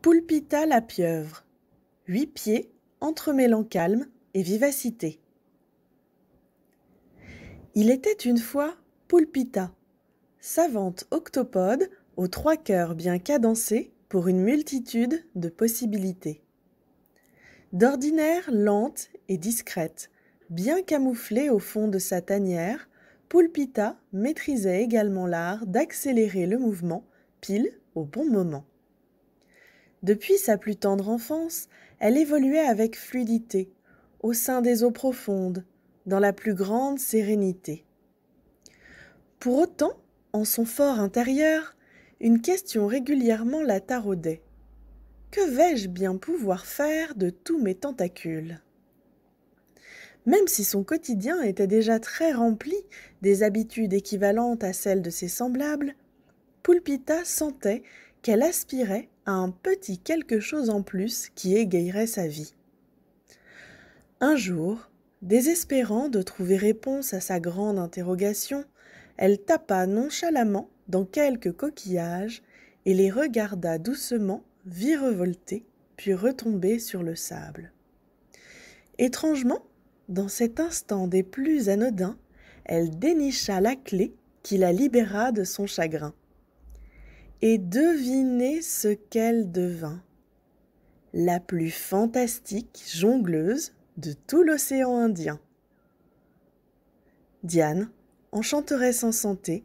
Pulpita la pieuvre. Huit pieds, entremêlant calme et vivacité. Il était une fois Pulpita, savante octopode aux trois cœurs bien cadencés pour une multitude de possibilités. D'ordinaire lente et discrète, bien camouflée au fond de sa tanière, Pulpita maîtrisait également l'art d'accélérer le mouvement pile au bon moment. Depuis sa plus tendre enfance, elle évoluait avec fluidité, au sein des eaux profondes, dans la plus grande sérénité. Pour autant, en son fort intérieur, une question régulièrement la taraudait. Que vais-je bien pouvoir faire de tous mes tentacules Même si son quotidien était déjà très rempli des habitudes équivalentes à celles de ses semblables, Pulpita sentait qu'elle aspirait à un petit quelque chose en plus qui égayerait sa vie. Un jour, désespérant de trouver réponse à sa grande interrogation, elle tapa nonchalamment dans quelques coquillages et les regarda doucement virevolter puis retomber sur le sable. Étrangement, dans cet instant des plus anodins, elle dénicha la clé qui la libéra de son chagrin et devinez ce qu'elle devint. La plus fantastique jongleuse de tout l'océan Indien. Diane, enchanteresse en santé,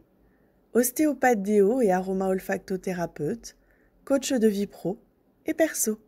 ostéopathe déo et aroma olfactothérapeute, coach de vie pro et perso.